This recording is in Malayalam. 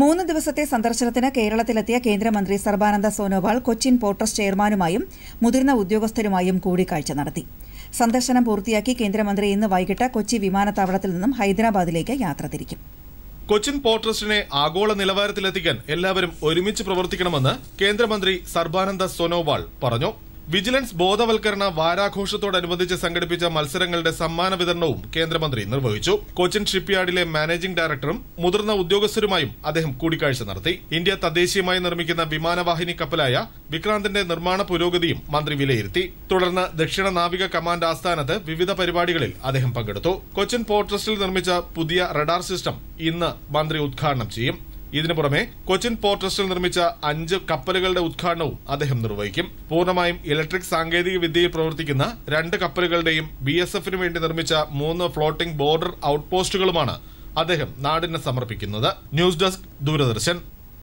മൂന്ന് ദിവസത്തെ സന്ദർശനത്തിന് കേരളത്തിലെത്തിയ കേന്ദ്രമന്ത്രി സർബാനന്ദ സോനോവാൾ കൊച്ചിൻ പോർട്ടസ് ചെയർമാനുമായും മുതിർന്ന ഉദ്യോഗസ്ഥരുമായും കൂടിക്കാഴ്ച നടത്തി സന്ദർശനം പൂർത്തിയാക്കി കേന്ദ്രമന്ത്രി ഇന്ന് വൈകിട്ട് കൊച്ചി വിമാനത്താവളത്തിൽ നിന്നും ഹൈദരാബാദിലേക്ക് യാത്ര തിരിക്കും കൊച്ചിൻ പോർട്രസ്റ്റിനെ ആഗോള നിലവാരത്തിലെത്തിക്കാൻ എല്ലാവരും ഒരുമിച്ച് പ്രവർത്തിക്കണമെന്ന് കേന്ദ്രമന്ത്രി സർബാനന്ദ സോനോവാൾ പറഞ്ഞു വിജിലൻസ് ബോധവൽക്കരണ വാരാഘോഷത്തോടനുബന്ധിച്ച് സംഘടിപ്പിച്ച മത്സരങ്ങളുടെ സമ്മാന വിതരണവും കേന്ദ്രമന്ത്രി നിർവഹിച്ചു കൊച്ചിൻ ഷിപ്പ്യാർഡിലെ മാനേജിംഗ് ഡയറക്ടറും മുതിർന്ന ഉദ്യോഗസ്ഥരുമായും അദ്ദേഹം കൂടിക്കാഴ്ച നടത്തി ഇന്ത്യ തദ്ദേശീയമായി നിർമ്മിക്കുന്ന വിമാനവാഹിനി കപ്പലായ വിക്രാന്തിന്റെ നിർമ്മാണ പുരോഗതിയും മന്ത്രി വിലയിരുത്തി തുടർന്ന് ദക്ഷിണ നാവിക കമാൻഡ് ആസ്ഥാനത്ത് വിവിധ പരിപാടികളിൽ അദ്ദേഹം പങ്കെടുത്തു കൊച്ചിൻ പോർട്ട് ട്രസ്റ്റിൽ നിർമ്മിച്ച പുതിയ റഡാർ സിസ്റ്റം ഇന്ന് മന്ത്രി ഉദ്ഘാടനം ചെയ്യും ഇതിനു പുറമെ കൊച്ചിൻ പോർട്ട് ട്രസ്റ്റിൽ നിർമ്മിച്ച അഞ്ച് കപ്പലുകളുടെ ഉദ്ഘാടനവും അദ്ദേഹം നിർവഹിക്കും പൂർണ്ണമായും ഇലക്ട്രിക് സാങ്കേതിക വിദ്യയിൽ പ്രവർത്തിക്കുന്ന രണ്ട് കപ്പലുകളുടെയും ബി എസ് എഫിനു വേണ്ടി നിർമ്മിച്ച മൂന്ന് ഫ്ലോട്ടിംഗ് ബോർഡർ ഔട്ട്പോസ്റ്റുകളുമാണ് അദ്ദേഹം നാടിന് സമർപ്പിക്കുന്നത് ന്യൂസ് ഡെസ്ക് ദൂരദർശൻ